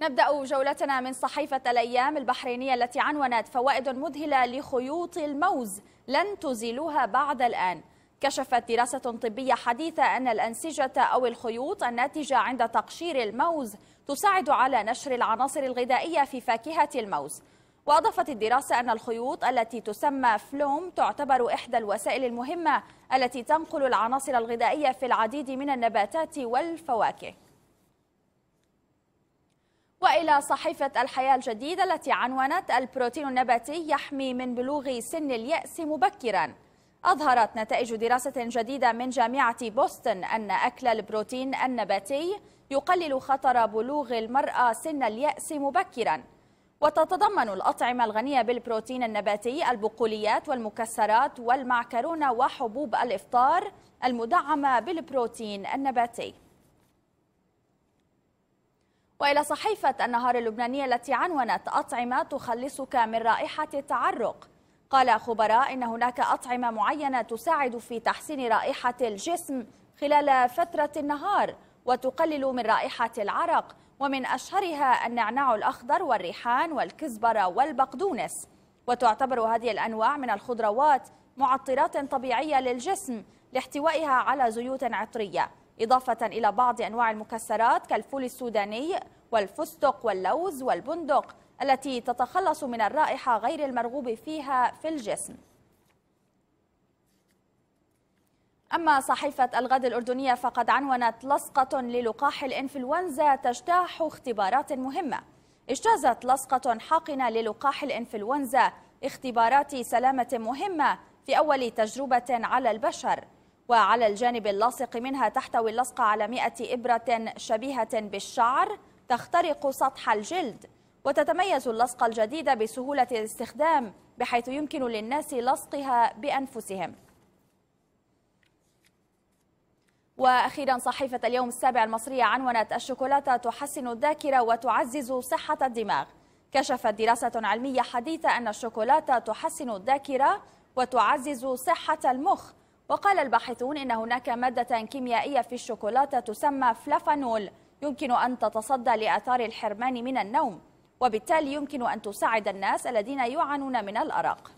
نبدأ جولتنا من صحيفة الأيام البحرينية التي عنونت فوائد مذهلة لخيوط الموز لن تزيلوها بعد الآن كشفت دراسة طبية حديثة أن الأنسجة أو الخيوط الناتجة عند تقشير الموز تساعد على نشر العناصر الغذائية في فاكهة الموز وأضافت الدراسة أن الخيوط التي تسمى فلوم تعتبر إحدى الوسائل المهمة التي تنقل العناصر الغذائية في العديد من النباتات والفواكه وإلى صحيفة الحياة الجديدة التي عنونت البروتين النباتي يحمي من بلوغ سن اليأس مبكرا أظهرت نتائج دراسة جديدة من جامعة بوسطن أن أكل البروتين النباتي يقلل خطر بلوغ المرأة سن اليأس مبكرا وتتضمن الأطعمة الغنية بالبروتين النباتي البقوليات والمكسرات والمعكرونة وحبوب الإفطار المدعمة بالبروتين النباتي وإلى صحيفة النهار اللبنانية التي عنونت أطعمة تخلصك من رائحة التعرق قال خبراء إن هناك أطعمة معينة تساعد في تحسين رائحة الجسم خلال فترة النهار وتقلل من رائحة العرق ومن أشهرها النعناع الأخضر والريحان والكزبرة والبقدونس وتعتبر هذه الأنواع من الخضروات معطرات طبيعية للجسم لاحتوائها على زيوت عطرية إضافة إلى بعض أنواع المكسرات كالفول السوداني والفستق واللوز والبندق التي تتخلص من الرائحة غير المرغوب فيها في الجسم أما صحيفة الغد الأردنية فقد عنونت لصقة للقاح الإنفلونزا تجتاح اختبارات مهمة اجتازت لصقة حاقنة للقاح الإنفلونزا اختبارات سلامة مهمة في أول تجربة على البشر وعلى الجانب اللاصق منها تحتوي اللصقة على 100 إبرة شبيهة بالشعر تخترق سطح الجلد وتتميز اللصقة الجديدة بسهولة الاستخدام بحيث يمكن للناس لصقها بأنفسهم وأخيرا صحيفة اليوم السابع المصرية عنونت الشوكولاتة تحسن الذاكرة وتعزز صحة الدماغ كشفت دراسة علمية حديثة أن الشوكولاتة تحسن الذاكرة وتعزز صحة المخ وقال الباحثون إن هناك مادة كيميائية في الشوكولاتة تسمى فلافانول يمكن أن تتصدى لآثار الحرمان من النوم وبالتالي يمكن أن تساعد الناس الذين يعانون من الأرق